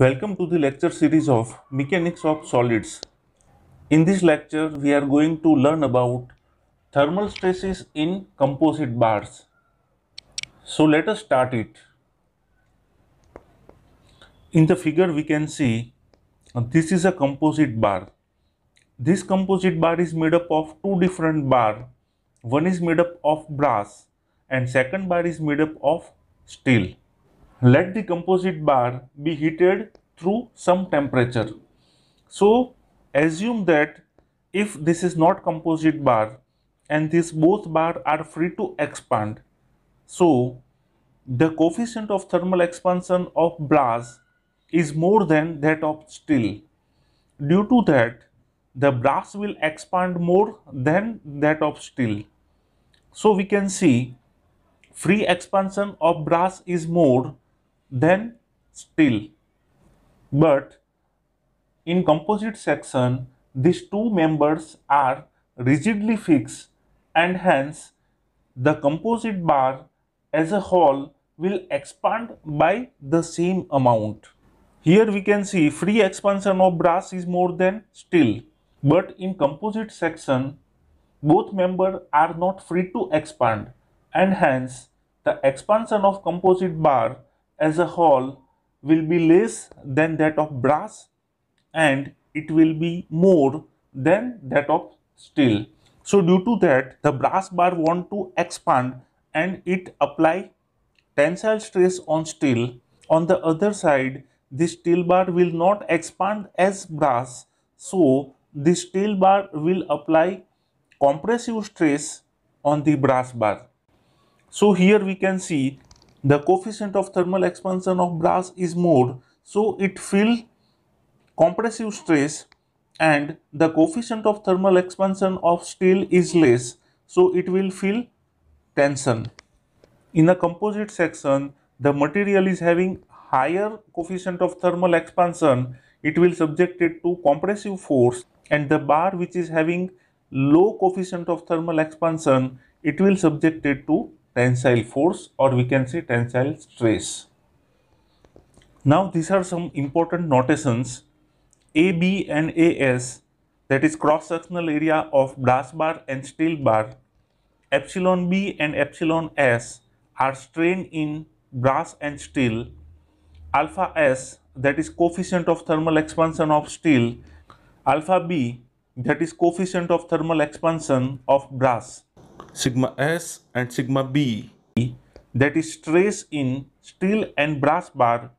Welcome to the lecture series of Mechanics of Solids. In this lecture, we are going to learn about thermal stresses in composite bars. So let us start it. In the figure we can see uh, this is a composite bar. This composite bar is made up of two different bar. One is made up of brass and second bar is made up of steel let the composite bar be heated through some temperature. So assume that if this is not composite bar and these both bar are free to expand. So the coefficient of thermal expansion of brass is more than that of steel. Due to that, the brass will expand more than that of steel. So we can see free expansion of brass is more then steel but in composite section these two members are rigidly fixed and hence the composite bar as a whole will expand by the same amount. Here we can see free expansion of brass is more than steel but in composite section both members are not free to expand and hence the expansion of composite bar as a whole will be less than that of brass and it will be more than that of steel. So due to that the brass bar want to expand and it apply tensile stress on steel. On the other side the steel bar will not expand as brass so the steel bar will apply compressive stress on the brass bar. So here we can see the coefficient of thermal expansion of brass is more so it feel compressive stress and the coefficient of thermal expansion of steel is less so it will feel tension. In a composite section the material is having higher coefficient of thermal expansion it will subjected to compressive force and the bar which is having low coefficient of thermal expansion it will subjected to tensile force or we can say tensile stress. Now these are some important notations. AB and AS that is cross-sectional area of brass bar and steel bar. Epsilon B and epsilon S are strain in brass and steel. Alpha S that is coefficient of thermal expansion of steel. Alpha B that is coefficient of thermal expansion of brass sigma S and sigma B that is stress in steel and brass bar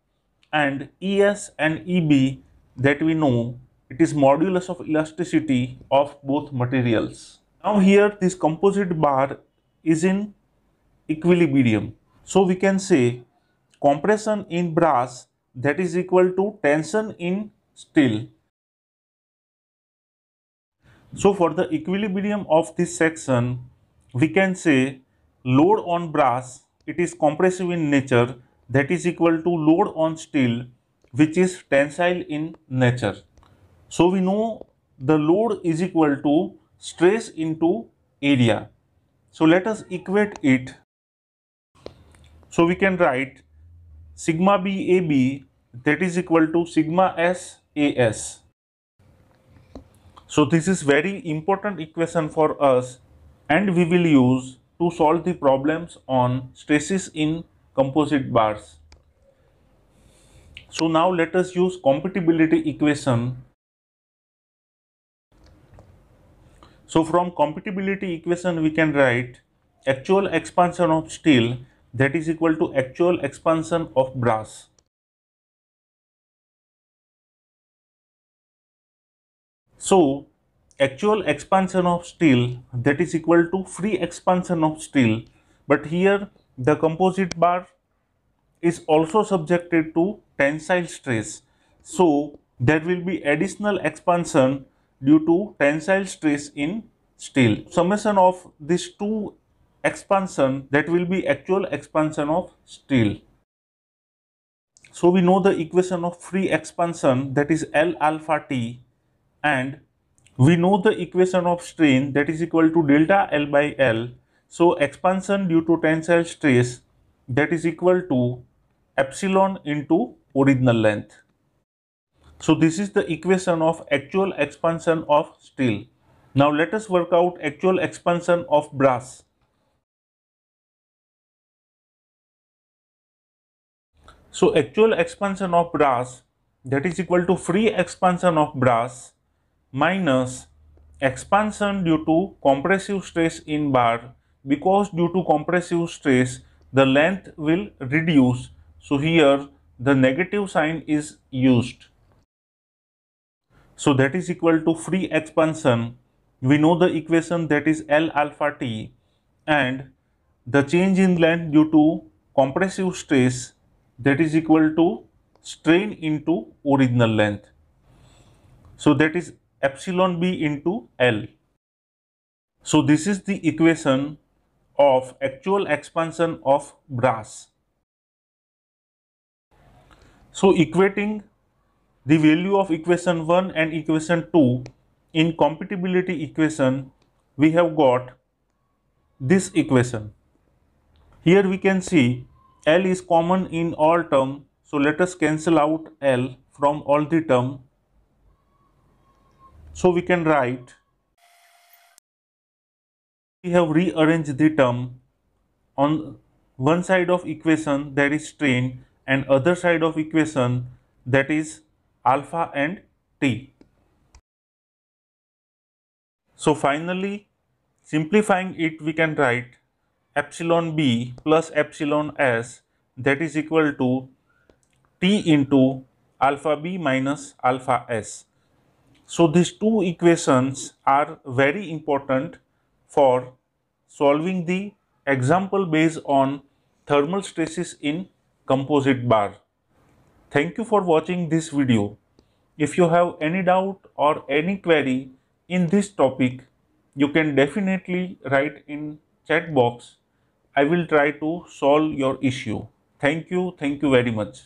and ES and EB that we know it is modulus of elasticity of both materials. Now here this composite bar is in equilibrium. So we can say compression in brass that is equal to tension in steel. So for the equilibrium of this section we can say load on brass, it is compressive in nature that is equal to load on steel which is tensile in nature. So we know the load is equal to stress into area. So let us equate it. So we can write sigma BAB that is equal to sigma s a s. So this is very important equation for us and we will use to solve the problems on stresses in composite bars. So now let us use compatibility equation. So from compatibility equation we can write actual expansion of steel that is equal to actual expansion of brass. So actual expansion of steel that is equal to free expansion of steel but here the composite bar is also subjected to tensile stress so there will be additional expansion due to tensile stress in steel summation of these two expansion that will be actual expansion of steel so we know the equation of free expansion that is L alpha T and we know the equation of strain that is equal to delta L by L. So expansion due to tensile stress that is equal to epsilon into original length. So this is the equation of actual expansion of steel. Now let us work out actual expansion of brass. So actual expansion of brass that is equal to free expansion of brass minus expansion due to compressive stress in bar because due to compressive stress the length will reduce so here the negative sign is used so that is equal to free expansion we know the equation that is L alpha t and the change in length due to compressive stress that is equal to strain into original length so that is epsilon b into L. So this is the equation of actual expansion of brass. So equating the value of equation 1 and equation 2 in compatibility equation we have got this equation. Here we can see L is common in all term so let us cancel out L from all the term so we can write we have rearranged the term on one side of equation that is strain and other side of equation that is alpha and t. So finally simplifying it we can write epsilon b plus epsilon s that is equal to t into alpha b minus alpha s so these two equations are very important for solving the example based on thermal stresses in composite bar. Thank you for watching this video. If you have any doubt or any query in this topic, you can definitely write in chat box. I will try to solve your issue. Thank you. Thank you very much.